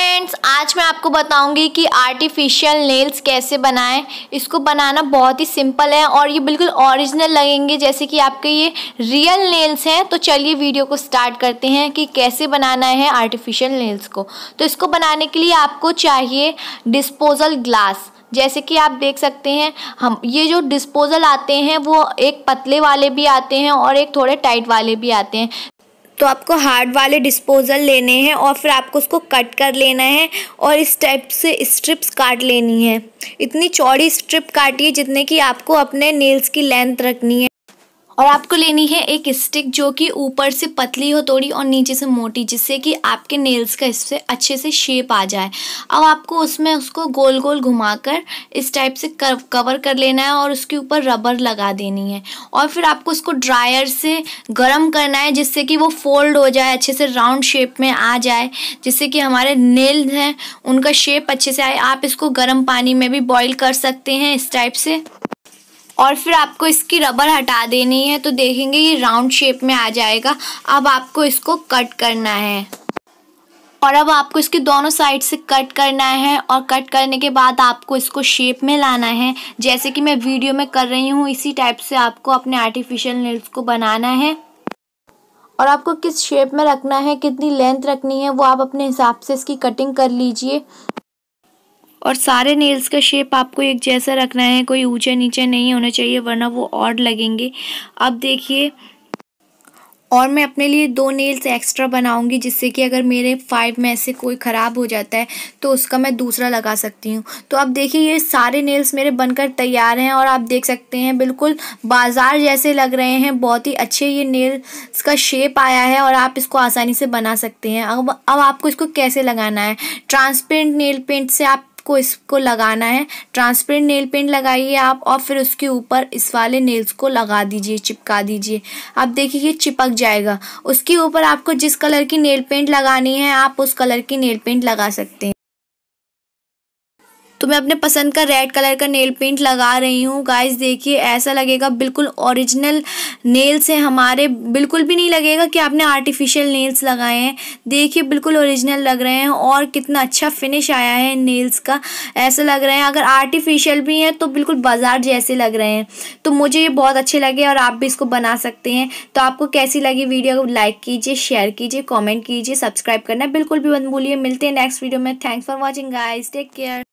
friends आज मैं आपको बताऊंगी कि आर्टिफिशियल नेल्स कैसे बनाएं इसको बनाना बहुत ही सिंपल है और ये बिल्कुल ओरिजिनल लगेंगे जैसे कि आपके ये रियल नेल्स हैं तो चलिए वीडियो को स्टार्ट करते हैं कि कैसे बनाना है आर्टिफिशियल नेल्स को तो इसको बनाने के लिए आपको चाहिए डिस्पोजल ग्लास जैसे कि आप देख सकते हैं हम ये जो डिस्पोजल आते हैं वो एक पतले वाले भी आते हैं और एक थोड़े टाइट वाले भी आते हैं तो आपको हार्ड वाले डिस्पोजल लेने हैं और फिर आपको उसको कट कर लेना है और इस टाइप से स्ट्रिप्स काट लेनी है इतनी चौड़ी स्ट्रिप काटिए जितने की आपको अपने नेल्स की लेंथ रखनी है और आपको लेनी है एक स्टिक जो कि ऊपर से पतली हो थोड़ी और नीचे से मोटी जिससे कि आपके नेल्स का इससे अच्छे से शेप आ जाए अब आपको उसमें उसको गोल गोल घुमाकर इस टाइप से कवर कर लेना है और उसके ऊपर रबर लगा देनी है और फिर आपको उसको ड्रायर से गर्म करना है जिससे कि वो फोल्ड हो जाए अच्छे से राउंड शेप में आ जाए जिससे कि हमारे नेल हैं उनका शेप अच्छे से आए आप इसको गर्म पानी में भी बॉयल कर सकते हैं इस टाइप से और फिर आपको इसकी रबर हटा देनी है तो देखेंगे ये राउंड शेप में आ जाएगा अब आपको इसको कट करना है और अब आपको इसके दोनों साइड से कट करना है और कट करने के बाद आपको इसको शेप में लाना है जैसे कि मैं वीडियो में कर रही हूँ इसी टाइप से आपको अपने आर्टिफिशियल नेल्स को बनाना है और आपको किस शेप में रखना है कितनी लेंथ रखनी है वो आप अपने हिसाब से इसकी कटिंग कर लीजिए और सारे नेल्स का शेप आपको एक जैसा रखना है कोई ऊंचे नीचे नहीं होना चाहिए वरना वो ऑड लगेंगे अब देखिए और मैं अपने लिए दो नेल्स एक्स्ट्रा बनाऊंगी जिससे कि अगर मेरे फाइव में से कोई ख़राब हो जाता है तो उसका मैं दूसरा लगा सकती हूँ तो अब देखिए ये सारे नेल्स मेरे बनकर तैयार हैं और आप देख सकते हैं बिल्कुल बाज़ार जैसे लग रहे हैं बहुत ही अच्छे ये नेल्स का शेप आया है और आप इसको आसानी से बना सकते हैं अब अब आपको इसको कैसे लगाना है ट्रांसपेरेंट नेल पेंट से आप आपको इसको लगाना है ट्रांसपेरेंट नेल पेंट लगाइए आप और फिर उसके ऊपर इस वाले नेल्स को लगा दीजिए चिपका दीजिए आप देखिए ये चिपक जाएगा उसके ऊपर आपको जिस कलर की नेल पेंट लगानी है आप उस कलर की नेल पेंट लगा सकते हैं मैं अपने पसंद का रेड कलर का नेल पेंट लगा रही हूँ गाइस देखिए ऐसा लगेगा बिल्कुल ओरिजिनल नेल्स हैं हमारे बिल्कुल भी नहीं लगेगा कि आपने आर्टिफिशियल नेल्स लगाए हैं देखिए बिल्कुल ओरिजिनल लग रहे हैं और कितना अच्छा फिनिश आया है नेल्स का ऐसा लग रहा है अगर आर्टिफिशियल भी हैं तो बिल्कुल बाजार जैसे लग रहे हैं तो मुझे ये बहुत अच्छे लगे और आप भी इसको बना सकते हैं तो आपको कैसी लगी वीडियो को लाइक कीजिए शेयर कीजिए कॉमेंट कीजिए सब्सक्राइब करना बिल्कुल भी मत भूलिए मिलते हैं नेक्स्ट वीडियो में thanks for watching guys take care